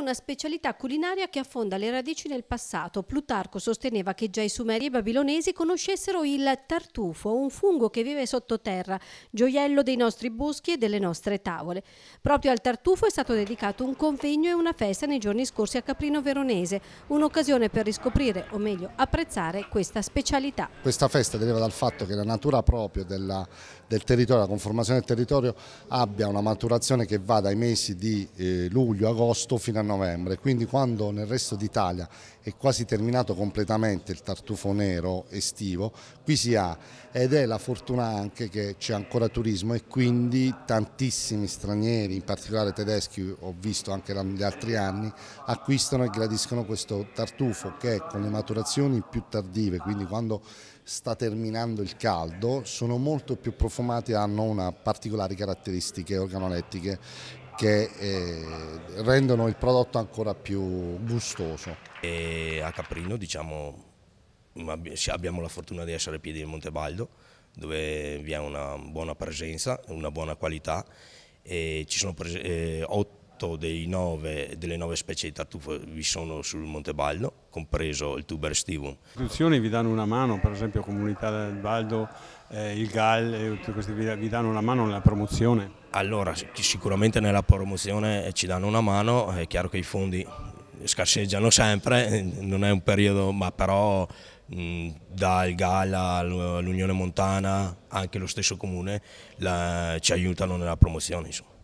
una specialità culinaria che affonda le radici nel passato. Plutarco sosteneva che già i sumeri e i babilonesi conoscessero il tartufo, un fungo che vive sottoterra, gioiello dei nostri boschi e delle nostre tavole. Proprio al tartufo è stato dedicato un convegno e una festa nei giorni scorsi a Caprino Veronese, un'occasione per riscoprire, o meglio apprezzare, questa specialità. Questa festa deriva dal fatto che la natura proprio della, del territorio, la conformazione del territorio, abbia una maturazione che va dai mesi di eh, luglio-agosto fino a novembre, quindi quando nel resto d'Italia è quasi terminato completamente il tartufo nero estivo, qui si ha ed è la fortuna anche che c'è ancora turismo e quindi tantissimi stranieri, in particolare tedeschi, ho visto anche negli altri anni, acquistano e gradiscono questo tartufo che con le maturazioni più tardive, quindi quando sta terminando il caldo, sono molto più profumati e hanno una particolari caratteristiche organolettiche che eh, rendono il prodotto ancora più gustoso. E a Caprino diciamo, abbiamo la fortuna di essere a piedi del Montebaldo dove vi è una buona presenza, una buona qualità e ci sono eh, otto 8 dei 9, delle 9 specie di tartufo vi sono sul Monte Baldo, compreso il tuber estivo. Le istituzioni vi danno una mano, per esempio Comunità del Baldo, eh, il GAL, eh, tutti questi vi, danno una mano nella promozione? Allora, sicuramente nella promozione eh, ci danno una mano, è chiaro che i fondi scarseggiano sempre, eh, non è un periodo, ma però mm, dal Gala all'Unione Montana, anche lo stesso comune, la, ci aiutano nella promozione. Insomma.